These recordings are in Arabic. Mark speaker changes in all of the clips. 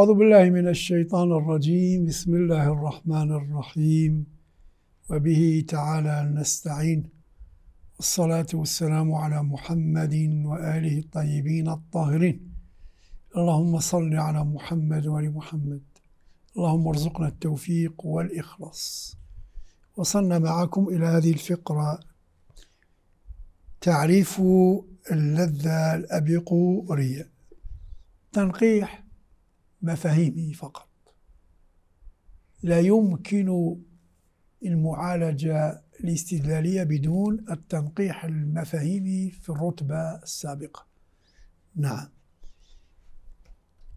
Speaker 1: أعوذ بالله من الشيطان الرجيم بسم الله الرحمن الرحيم وبه تعالى نستعين الصلاة والسلام على محمد وآله الطيبين الطاهرين اللهم صل على محمد وآل محمد اللهم ارزقنا التوفيق والإخلاص وصلنا معكم إلى هذه الفقرة تعريف اللذة الأبيقورية تنقيح مفاهيمه فقط لا يمكن المعالجة الاستدلالية بدون التنقيح المفاهيمي في الرتبة السابقة نعم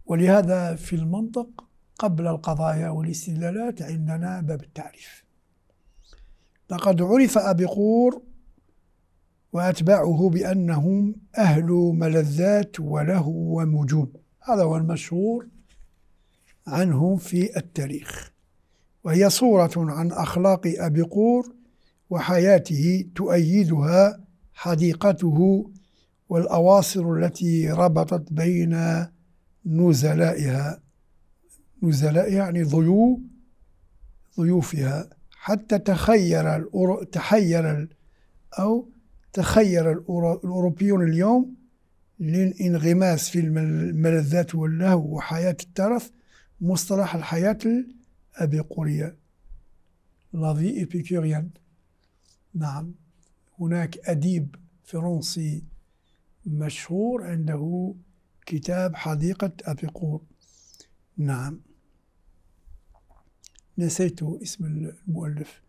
Speaker 1: ولهذا في المنطق قبل القضايا والاستدلالات عندنا باب التعريف لقد عرف أبيقور وأتباعه بأنهم أهل ملذات ولهو ومجون هذا هو المشهور عنه في التاريخ وهي صورة عن أخلاق أبي قور وحياته تؤيدها حديقته والأواصر التي ربطت بين نزلائها نزلاء يعني ضيوف ضيوفها حتى تخير الأورو تحير ال أو تخير الأورو الأوروبيون اليوم للانغماس في الملذات واللهو وحياة الترف مصطلح الحياة الأبيقورية لافي إبيكوريان نعم هناك أديب فرنسي مشهور عنده كتاب حديقة أبيقور نعم نسيت اسم المؤلف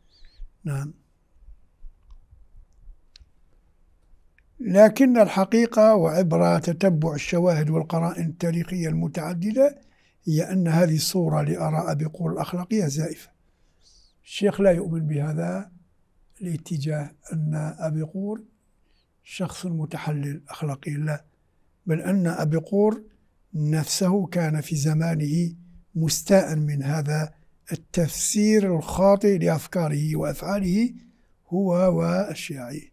Speaker 1: نعم لكن الحقيقة وعبر تتبع الشواهد والقرائن التاريخية المتعددة هي أن هذه الصورة لأراء بقول الأخلاقية زائفة الشيخ لا يؤمن بهذا الاتجاه أن أبي قور شخص متحلل أخلاقي لا بل أن أبي قور نفسه كان في زمانه مستاء من هذا التفسير الخاطئ لأفكاره وأفعاله هو والشيعي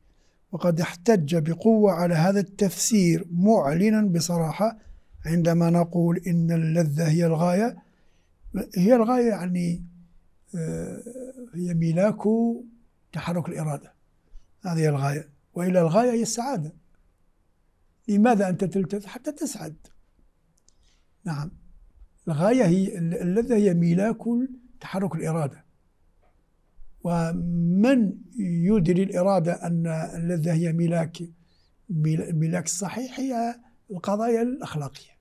Speaker 1: وقد احتج بقوة على هذا التفسير معلنا بصراحة عندما نقول إن اللذة هي الغاية هي الغاية يعني آه، هي ملاك تحرك الإرادة هذه الغاية وإلى الغاية هي السعادة لماذا أنت تلتذ حتى تسعد نعم الغاية هي اللذة هي ملاك تحرك الإرادة ومن يدري الإرادة أن اللذة هي ملاك ملاك الصحيح هي القضايا الأخلاقية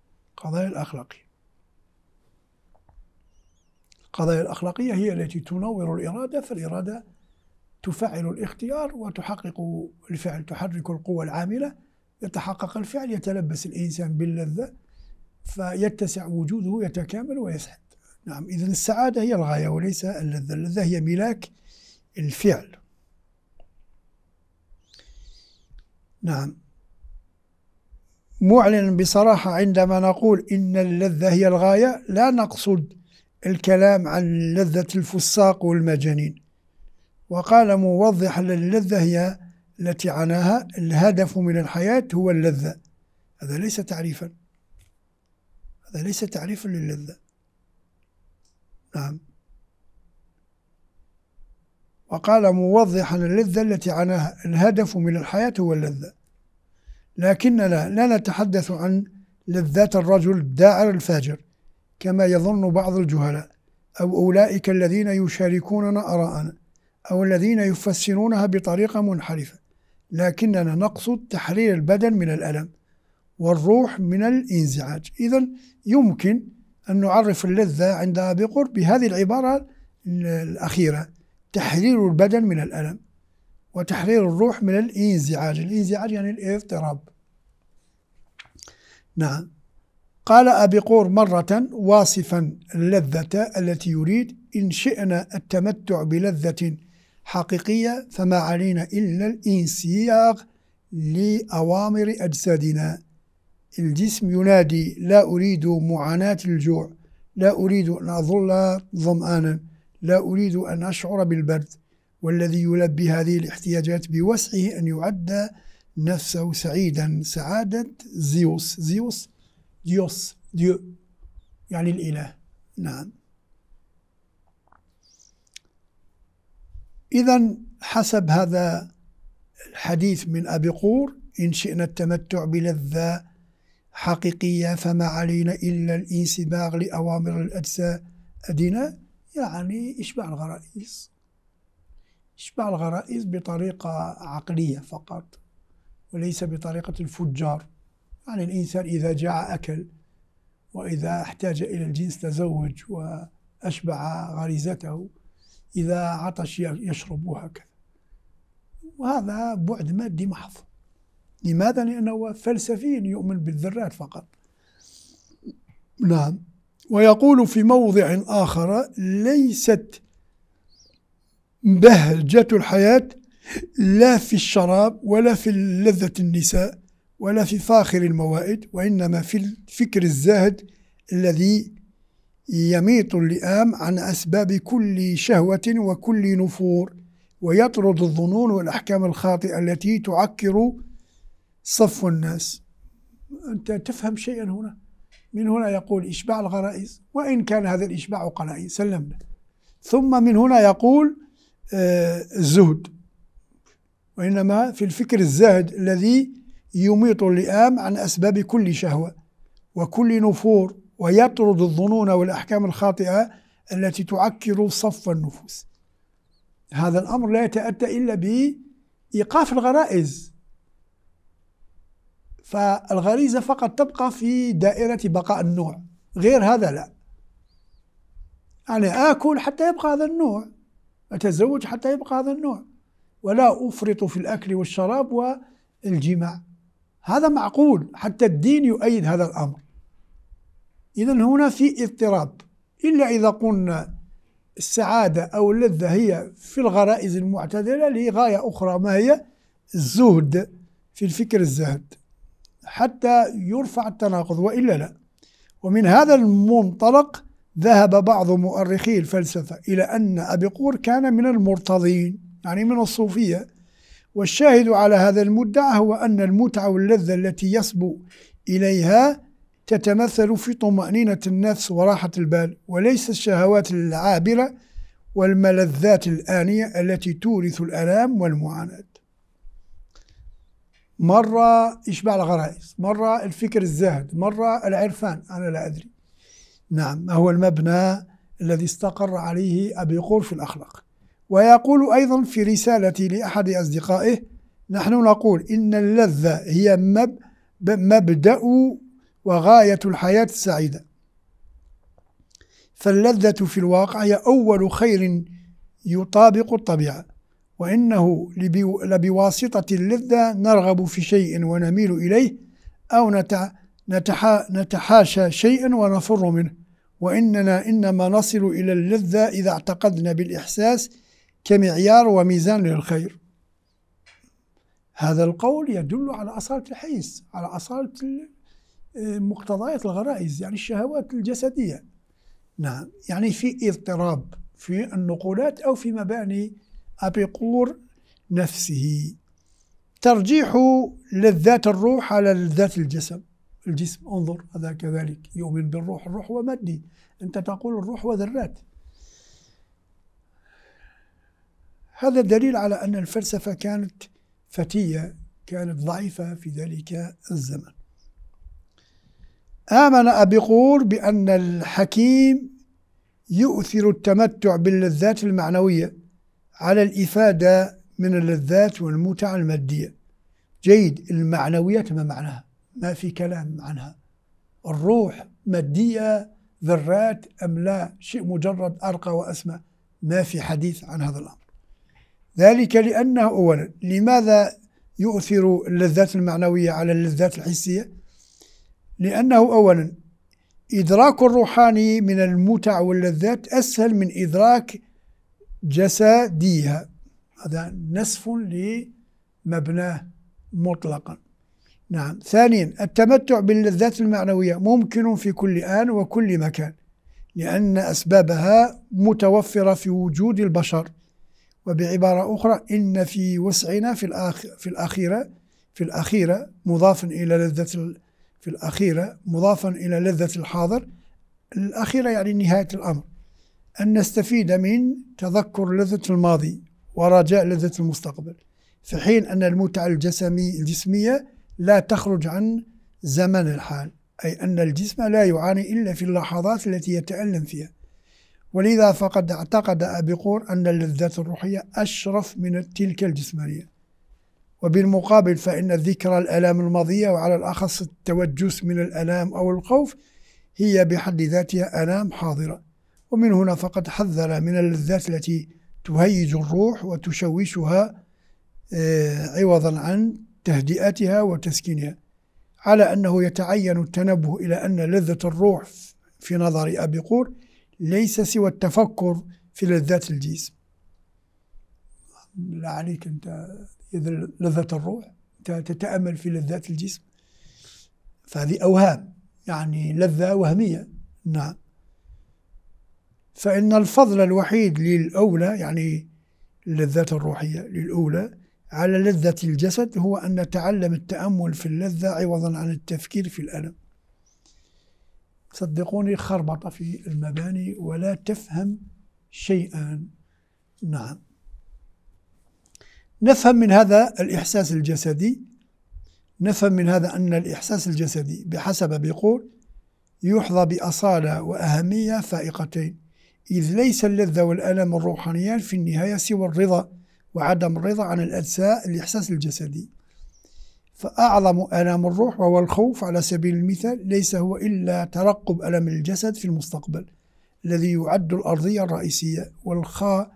Speaker 1: القضايا الأخلاقية القضايا الأخلاقية هي التي تنور الإرادة فالإرادة تفعل الاختيار وتحقق الفعل تحرك القوى العاملة يتحقق الفعل يتلبس الإنسان باللذة فيتسع وجوده يتكامل ويسعد نعم إذا السعادة هي الغاية وليس اللذة اللذة هي ملاك الفعل نعم معلن بصراحة عندما نقول إن اللذة هي الغاية لا نقصد الكلام عن لذة الفساق والمجانين وقال موضح اللذة هي التي عناها الهدف من الحياة هو اللذة هذا ليس تعريفا هذا ليس تعريفا للذة نعم وقال موضحا اللذة التي عناها الهدف من الحياة هو اللذة لكننا لا نتحدث عن لذات الرجل الداعر الفاجر كما يظن بعض الجهلاء أو أولئك الذين يشاركوننا آراءنا أو الذين يفسرونها بطريقة منحرفة لكننا نقصد تحرير البدن من الألم والروح من الانزعاج إذا يمكن أن نعرف اللذة عندها بقرب بهذه العبارة الأخيرة تحرير البدن من الألم وتحرير الروح من الانزعاج الانزعاج يعني الاضطراب نعم قال أبي قور مرة واصفا اللذة التي يريد إن شئنا التمتع بلذة حقيقية فما علينا إلا الإنسياق لأوامر أجسادنا الجسم ينادي لا أريد معاناة الجوع لا أريد أن أظل ظمآنا لا أريد أن أشعر بالبرد والذي يلبي هذه الاحتياجات بوسعه أن يعد نفسه سعيدا سعادة زيوس زيوس ديوس ديو يعني الإله نعم إذا حسب هذا الحديث من أبي قور إن شئنا التمتع بلذة حقيقية فما علينا إلا الانسباغ لأوامر الأجساء أدينا يعني إشباع الغرائز يشبع الغرائز بطريقة عقلية فقط وليس بطريقة الفجار يعني الإنسان إذا جاع أكل وإذا احتاج إلى الجنس تزوج وأشبع غريزته إذا عطش يشرب وهكذا وهذا بعد مادي محض لماذا؟ لأنه فلسفي يؤمن بالذرات فقط نعم ويقول في موضع آخر ليست بهجة الحياة لا في الشراب ولا في لذة النساء ولا في فاخر الموائد وإنما في الفكر الزاهد الذي يميط اللئام عن أسباب كل شهوة وكل نفور ويطرد الظنون والأحكام الخاطئة التي تعكر صف الناس أنت تفهم شيئا هنا من هنا يقول إشباع الغرائز وإن كان هذا الإشباع قنائي سلمنا ثم من هنا يقول الزهد وإنما في الفكر الزاهد الذي يميط اللئام عن أسباب كل شهوة وكل نفور ويطرد الظنون والأحكام الخاطئة التي تعكر صف النفوس هذا الأمر لا يتأتى إلا بإيقاف الغرائز فالغريزة فقط تبقى في دائرة بقاء النوع غير هذا لا أنا يعني آكل حتى يبقى هذا النوع أتزوج حتى يبقى هذا النوع ولا أفرط في الأكل والشراب والجماع هذا معقول حتى الدين يؤيد هذا الأمر إذا هنا في اضطراب إلا إذا قلنا السعادة أو اللذة هي في الغرائز المعتدلة لغاية أخرى ما هي الزهد في الفكر الزاهد حتى يرفع التناقض وإلا لا ومن هذا المنطلق ذهب بعض مؤرخي الفلسفة إلى أن أبيقور كان من المرتضين يعني من الصوفية والشاهد على هذا المدعى هو أن المتعة واللذة التي يصبو إليها تتمثل في طمأنينة النفس وراحة البال وليس الشهوات العابرة والملذات الآنية التي تورث الآلام والمعاناة مرة إشباع الغرائز مرة الفكر الزاهد مرة العرفان أنا لا أدري نعم هو المبنى الذي استقر عليه أبي في الأخلاق ويقول أيضا في رسالتي لأحد أصدقائه نحن نقول إن اللذة هي مب مبدأ وغاية الحياة السعيدة فاللذة في الواقع هي أول خير يطابق الطبيعة وإنه لبواسطة اللذة نرغب في شيء ونميل إليه أو نتحاشى شيئا ونفر منه وإننا إنما نصل إلى اللذة إذا اعتقدنا بالإحساس كمعيار وميزان للخير هذا القول يدل على أصالة الحيز على أصالة آه، مقتضيات الغرائز يعني الشهوات الجسدية نعم يعني في اضطراب في النقولات أو في مباني أبيقور نفسه ترجيح لذات الروح على لذات الجسد الجسم انظر هذا كذلك يؤمن بالروح الروح ومادي أنت تقول الروح وذرات هذا دليل على أن الفلسفة كانت فتية كانت ضعيفة في ذلك الزمن آمن أبيقور بأن الحكيم يؤثر التمتع باللذات المعنوية على الإفادة من اللذات والمتع المادية جيد المعنويات ما معناها ما في كلام عنها الروح مادية ذرات أم لا شيء مجرد أرقى وأسمى ما في حديث عن هذا الأمر ذلك لأنه أولا لماذا يؤثر اللذات المعنوية على اللذات الحسية لأنه أولا إدراك الروحاني من المتع واللذات أسهل من إدراك جسديها هذا نسف لمبناه مطلقا نعم ثانيا التمتع باللذات المعنوية ممكن في كل آن وكل مكان لأن أسبابها متوفرة في وجود البشر وبعبارة أخرى إن في وسعنا في, الآخ في الأخيرة في الأخيرة مضافا إلى لذة في الأخيرة مضافا إلى لذة الحاضر الأخيرة يعني نهاية الأمر أن نستفيد من تذكر لذة الماضي ورجاء لذة المستقبل في حين أن المتعة الجسمي الجسمية لا تخرج عن زمن الحال أي أن الجسم لا يعاني إلا في اللحظات التي يتألم فيها ولذا فقد اعتقد أبيقور أن اللذات الروحية أشرف من تلك الجسمانية وبالمقابل فإن ذكرى الآلام الماضية وعلى الأخص التوجس من الآلام أو الخوف هي بحد ذاتها آلام حاضرة ومن هنا فقد حذر من اللذات التي تهيج الروح وتشوشها آه، عوضا عن تهدئتها وتسكينها على أنه يتعين التنبه إلى أن لذة الروح في نظر أبي قور ليس سوى التفكر في لذات الجسم لا عليك أنت إذا لذة الروح تتأمل في لذات الجسم فهذه أوهام يعني لذة وهمية نعم فإن الفضل الوحيد للأولى يعني اللذات الروحية للأولى على لذة الجسد هو أن نتعلم التأمل في اللذة عوضا عن التفكير في الألم صدقوني خربطة في المباني ولا تفهم شيئا نعم نفهم من هذا الإحساس الجسدي نفهم من هذا أن الإحساس الجسدي بحسب بيقول يحظى بأصالة وأهمية فائقتين إذ ليس اللذة والألم الروحانيان في النهاية سوى الرضا وعدم الرضا عن الأجزاء الإحساس الجسدي فأعظم ألم الروح وهو الخوف على سبيل المثال ليس هو إلا ترقب ألم الجسد في المستقبل الذي يعد الأرضية الرئيسية والخاطئة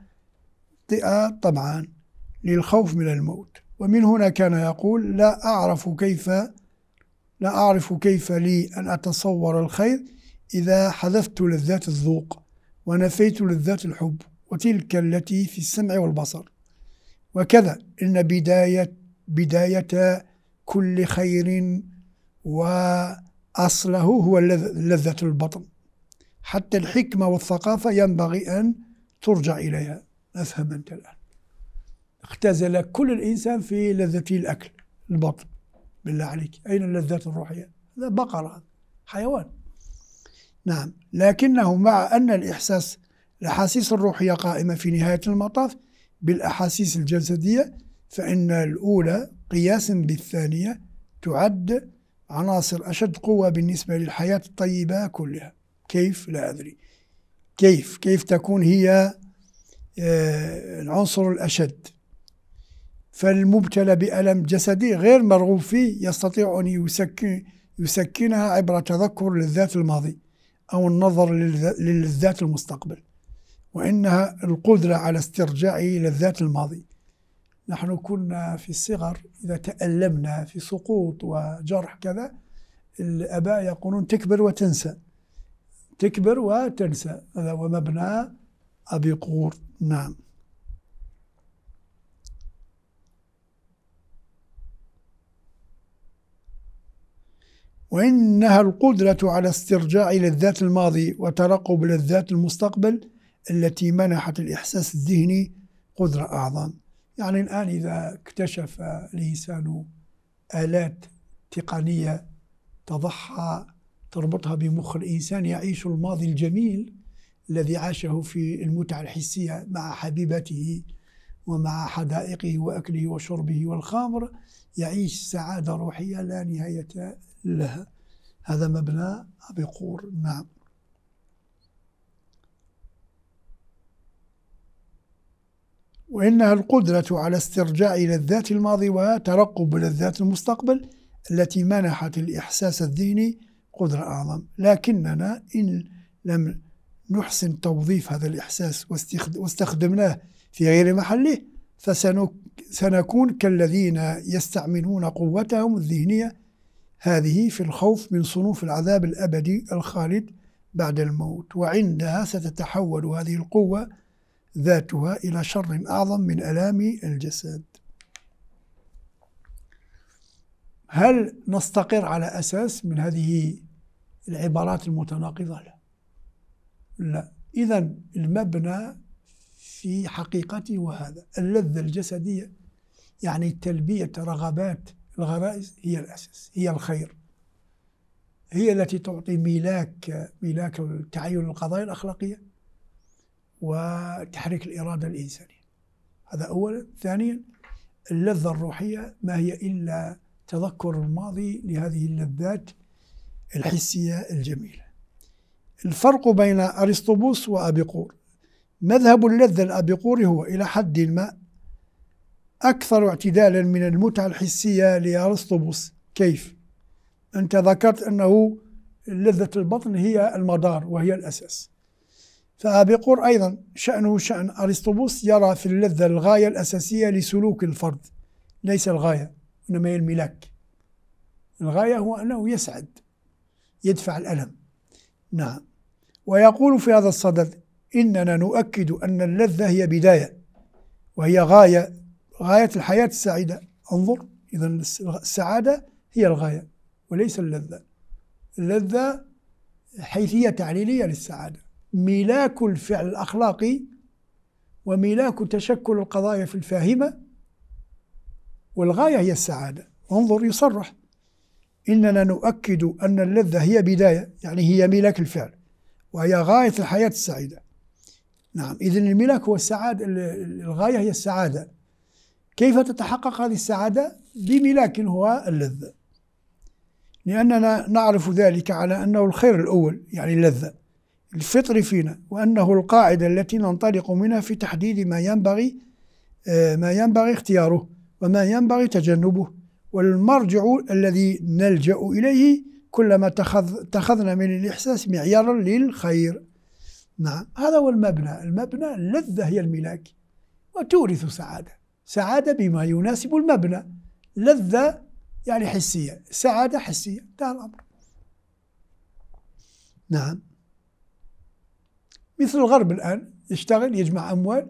Speaker 1: طبعا للخوف من الموت ومن هنا كان يقول لا أعرف كيف لا أعرف كيف لي أن أتصور الخير إذا حذفت لذات الذوق ونفيت لذات الحب وتلك التي في السمع والبصر وكذا إن بداية بداية كل خير وأصله هو لذة البطن حتى الحكمة والثقافة ينبغي أن ترجع إليها أفهم أنت الآن اختزل كل الإنسان في لذة الأكل البطن بالله عليك أين اللذات الروحية هذا بقرة حيوان نعم لكنه مع أن الإحساس الأحاسيس الروحية قائمة في نهاية المطاف بالأحاسيس الجسدية فإن الأولى قياسا بالثانية تعد عناصر أشد قوة بالنسبة للحياة الطيبة كلها كيف لا أدري كيف كيف تكون هي آه، العنصر الأشد فالمبتلى بألم جسدي غير مرغوب فيه يستطيع أن يسكن يسكنها عبر تذكر للذات الماضي أو النظر للذات المستقبل وإنها القدرة على استرجاع لذات الماضي نحن كنا في الصغر إذا تألمنا في سقوط وجرح كذا الآباء يقولون تكبر وتنسى تكبر وتنسى هذا هو مبنى أبي قور نعم وإنها القدرة على استرجاع لذات الماضي وترقب لذات المستقبل التي منحت الإحساس الذهني قدرة أعظم يعني الآن إذا اكتشف الإنسان آلات تقنية تضحى تربطها بمخ الإنسان يعيش الماضي الجميل الذي عاشه في المتعة الحسية مع حبيبته ومع حدائقه وأكله وشربه والخمر يعيش سعادة روحية لا نهاية لها هذا مبنى أبي قور نعم وإنها القدرة على استرجاع لذات الماضي وترقب لذات المستقبل التي منحت الإحساس الذهني قدرة أعظم لكننا إن لم نحسن توظيف هذا الإحساس واستخدمناه في غير محله فسنكون كالذين يستعملون قوتهم الذهنية هذه في الخوف من صنوف العذاب الأبدي الخالد بعد الموت وعندها ستتحول هذه القوة ذاتها إلى شر أعظم من ألام الجسد هل نستقر على أساس من هذه العبارات المتناقضة لا لا إذا المبنى في حقيقته وهذا اللذة الجسدية يعني تلبية رغبات الغرائز هي الأساس هي الخير هي التي تعطي ميلاك ميلاك تعين القضايا الأخلاقية وتحريك الإرادة الإنسانية هذا أولا ثانيا اللذة الروحية ما هي إلا تذكر الماضي لهذه اللذات الحسية الجميلة الفرق بين أرسطبوس وأبيقور مذهب اللذة الأبيقوري هو إلى حد ما أكثر اعتدالا من المتعة الحسية لأرسطبوس كيف؟ أنت ذكرت أنه لذة البطن هي المدار وهي الأساس فأبيقور أيضا شأنه شأن أرسطبوس يرى في اللذة الغاية الأساسية لسلوك الفرد ليس الغاية إنما هي الملاك الغاية هو أنه يسعد يدفع الألم نعم ويقول في هذا الصدد إننا نؤكد أن اللذة هي بداية وهي غاية غاية الحياة السعيدة انظر إذا السعادة هي الغاية وليس اللذة اللذة حيثية تعليلية للسعادة ملاك الفعل الأخلاقي وملاك تشكل القضايا في الفاهمة والغاية هي السعادة انظر يصرح إننا نؤكد أن اللذة هي بداية يعني هي ملاك الفعل وهي غاية الحياة السعيدة نعم إذا الملاك هو السعادة الغاية هي السعادة كيف تتحقق هذه السعادة بملاك هو اللذة لأننا نعرف ذلك على أنه الخير الأول يعني اللذة الفطر فينا وأنه القاعدة التي ننطلق منها في تحديد ما ينبغي آه، ما ينبغي اختياره وما ينبغي تجنبه والمرجع الذي نلجأ إليه كلما اتخذنا من الإحساس معيارا للخير نعم هذا هو المبنى المبنى اللذة هي الملاك وتورث سعادة سعادة بما يناسب المبنى لذة يعني حسية سعادة حسية انتهى الأمر نعم مثل الغرب الآن يشتغل يجمع أموال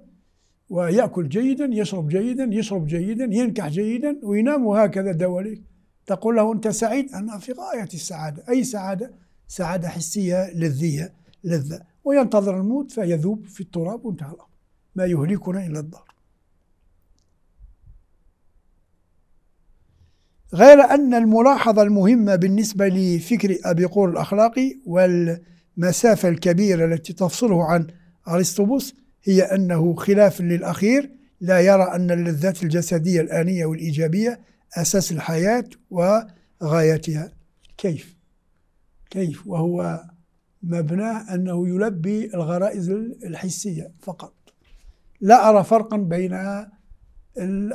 Speaker 1: ويأكل جيدا يشرب جيدا يشرب جيدا ينكح جيدا وينام وهكذا دواليك تقول له أنت سعيد أنا في غاية السعادة أي سعادة سعادة حسية لذية لذة وينتظر الموت فيذوب في التراب وانتهى الأمر ما يهلكنا إلا الدار غير أن الملاحظة المهمة بالنسبة لفكر أبي الأخلاقي وال المسافة الكبيرة التي تفصله عن أرسطبوس هي أنه خلافا للأخير لا يرى أن اللذات الجسدية الآنية والإيجابية أساس الحياة وغايتها كيف كيف وهو مبناه أنه يلبي الغرائز الحسية فقط لا أرى فرقا بين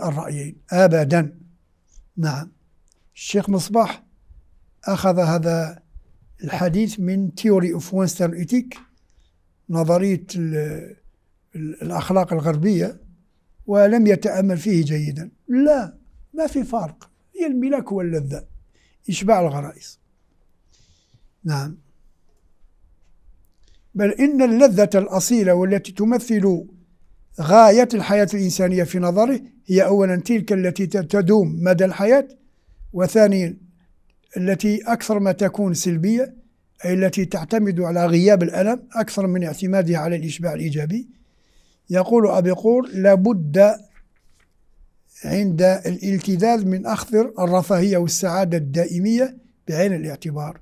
Speaker 1: الرأيين أبدا نعم الشيخ مصباح أخذ هذا الحديث من تيوري اوف وينسترن ايتيك نظريه الاخلاق الغربيه ولم يتامل فيه جيدا لا ما في فرق هي الملاك واللذه اشباع الغرائز نعم بل ان اللذه الاصيله والتي تمثل غايه الحياه الانسانيه في نظره هي اولا تلك التي تدوم مدى الحياه وثانيا التي أكثر ما تكون سلبية أي التي تعتمد على غياب الألم أكثر من اعتمادها على الإشباع الإيجابي يقول أبي قول لابد عند الالتذاذ من أخذر الرفاهية والسعادة الدائمية بعين الاعتبار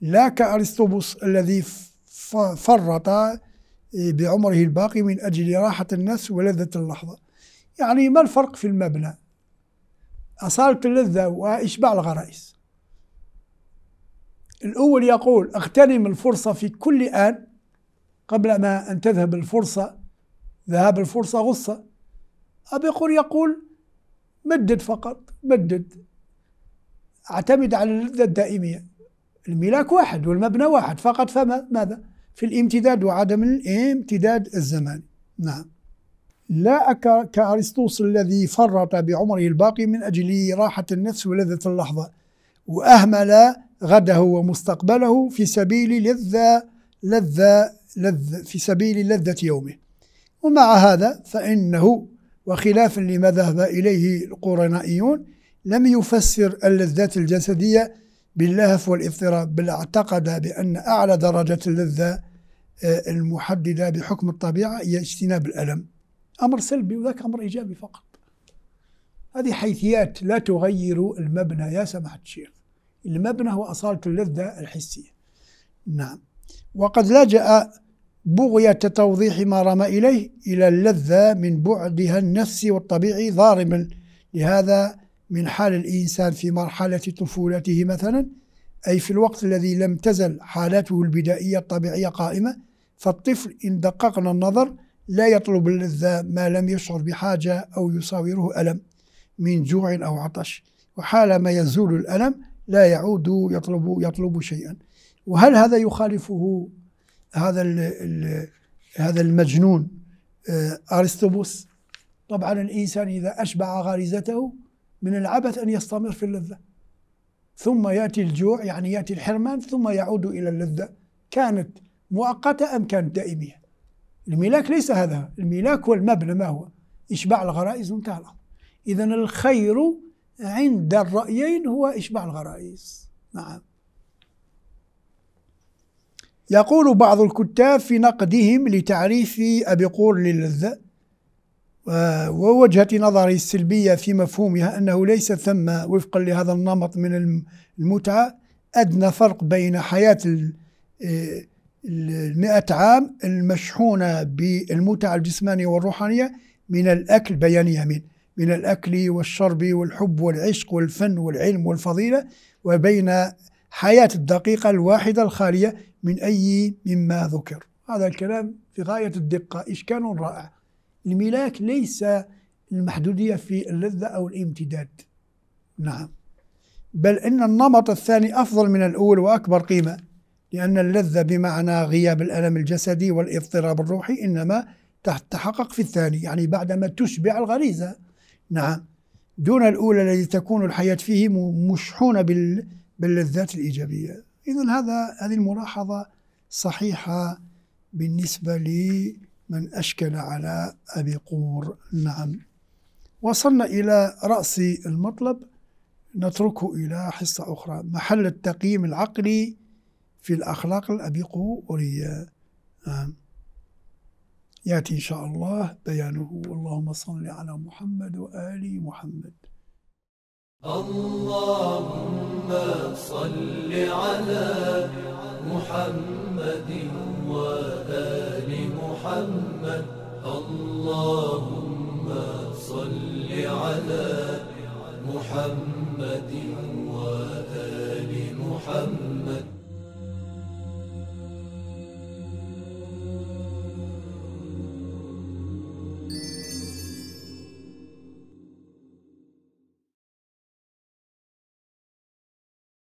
Speaker 1: لا كأرسطبوس الذي فرط بعمره الباقي من أجل راحة النفس ولذة اللحظة يعني ما الفرق في المبنى أصالة اللذة وإشباع الغرائز الأول يقول اغتنم الفرصة في كل آن قبل ما أن تذهب الفرصة ذهاب الفرصة غصة أبي يقول يقول مدد فقط مدد اعتمد على اللذة الدائمية الملاك واحد والمبنى واحد فقط فما ماذا في الامتداد وعدم الامتداد الزماني نعم لا كأرسطوس الذي فرط بعمره الباقي من أجل راحة النفس ولذة اللحظة وأهمل غده ومستقبله في سبيل لذة لذة لذة في سبيل لذة يومه ومع هذا فإنه وخلافا لما ذهب إليه القرنائيون لم يفسر اللذات الجسدية باللهف والاضطراب بل اعتقد بأن أعلى درجة اللذة آه، المحددة بحكم الطبيعة هي اجتناب الألم أمر سلبي وذاك أمر إيجابي فقط هذه حيثيات لا تغير المبنى يا سماحة الشيخ المبنى هو أصالة اللذة الحسية نعم وقد لجأ بغية توضيح ما رمى إليه إلى اللذة من بعدها النفسي والطبيعي ضارما لهذا من حال الإنسان في مرحلة طفولته مثلا أي في الوقت الذي لم تزل حالته البدائية الطبيعية قائمة فالطفل إن دققنا النظر لا يطلب اللذة ما لم يشعر بحاجة أو يصاوره ألم من جوع أو عطش وحالما يزول الألم لا يعود يطلب يطلب شيئا وهل هذا يخالفه هذا هذا المجنون آه، أرسطوبوس طبعا الإنسان إذا أشبع غريزته من العبث أن يستمر في اللذة ثم يأتي الجوع يعني يأتي الحرمان ثم يعود إلى اللذة كانت مؤقتة أم كانت دائمية الملاك ليس هذا الملاك هو المبنى ما هو إشباع الغرائز وانتهى الأمر إذا الخير عند الرأيين هو إشباع الغرائز نعم يقول بعض الكتاب في نقدهم لتعريف أبي قور للذة آه، ووجهة نظره السلبية في مفهومها أنه ليس ثم وفقا لهذا النمط من المتعة أدنى فرق بين حياة آه، المئة عام المشحونة بالمتعة الجسمانية والروحانية من الأكل بيان يمين من الأكل والشرب والحب والعشق والفن والعلم والفضيلة وبين حياة الدقيقة الواحدة الخالية من أي مما ذكر هذا الكلام في غاية الدقة إشكال رائع الملاك ليس المحدودية في اللذة أو الامتداد نعم بل إن النمط الثاني أفضل من الأول وأكبر قيمة لأن اللذة بمعنى غياب الألم الجسدي والاضطراب الروحي إنما تحقق في الثاني يعني بعدما تشبع الغريزة نعم دون الأولى الذي تكون الحياة فيه مشحونة باللذات الإيجابية إذا هذا هذه الملاحظة صحيحة بالنسبة لمن أشكل على أبي قور نعم وصلنا إلى رأس المطلب نتركه إلى حصة أخرى محل التقييم العقلي في الأخلاق الأبيقورية نعم ياتي ان شاء الله بيانه اللهم صل على محمد وال محمد اللهم صل على محمد وال محمد اللهم صل على محمد وال محمد